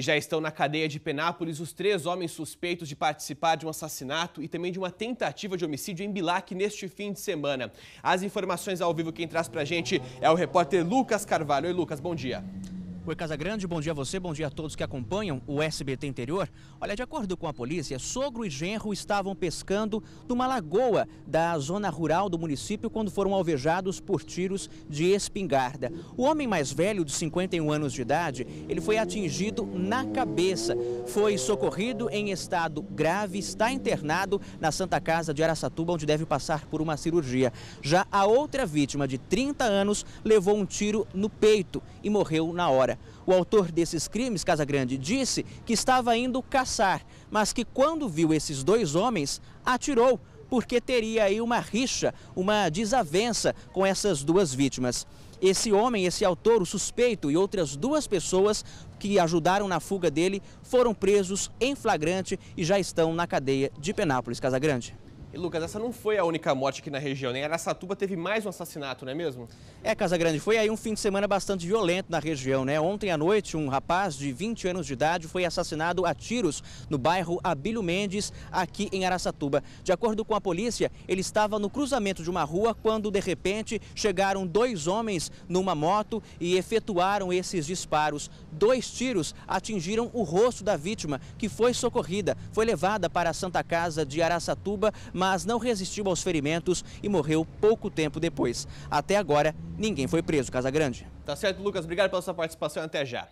E já estão na cadeia de Penápolis os três homens suspeitos de participar de um assassinato e também de uma tentativa de homicídio em Bilac neste fim de semana. As informações ao vivo quem traz pra gente é o repórter Lucas Carvalho. Oi, Lucas, bom dia. Oi, Casa Grande, bom dia a você, bom dia a todos que acompanham o SBT Interior. Olha, de acordo com a polícia, sogro e genro estavam pescando numa lagoa da zona rural do município quando foram alvejados por tiros de espingarda. O homem mais velho, de 51 anos de idade, ele foi atingido na cabeça. Foi socorrido em estado grave, está internado na Santa Casa de Araçatuba, onde deve passar por uma cirurgia. Já a outra vítima, de 30 anos, levou um tiro no peito e morreu na hora fora. O autor desses crimes, Casagrande, disse que estava indo caçar, mas que quando viu esses dois homens, atirou, porque teria aí uma rixa, uma desavença com essas duas vítimas. Esse homem, esse autor, o suspeito e outras duas pessoas que ajudaram na fuga dele foram presos em flagrante e já estão na cadeia de Penápolis, Casagrande. E Lucas, essa não foi a única morte aqui na região, né? Aracatuba teve mais um assassinato, não é mesmo? É, Casa Grande, foi aí um fim de semana bastante violento na região, né? Ontem à noite, um rapaz de 20 anos de idade foi assassinado a tiros no bairro Abílio Mendes, aqui em Aracatuba. De acordo com a polícia, ele estava no cruzamento de uma rua quando, de repente, chegaram dois homens numa moto e efetuaram esses disparos. Dois tiros atingiram o rosto da vítima, que foi socorrida, foi levada para a Santa Casa de Aracatuba, mas não resistiu aos ferimentos e morreu pouco tempo depois. Até agora, ninguém foi preso, Casagrande. Tá certo, Lucas. Obrigado pela sua participação até já.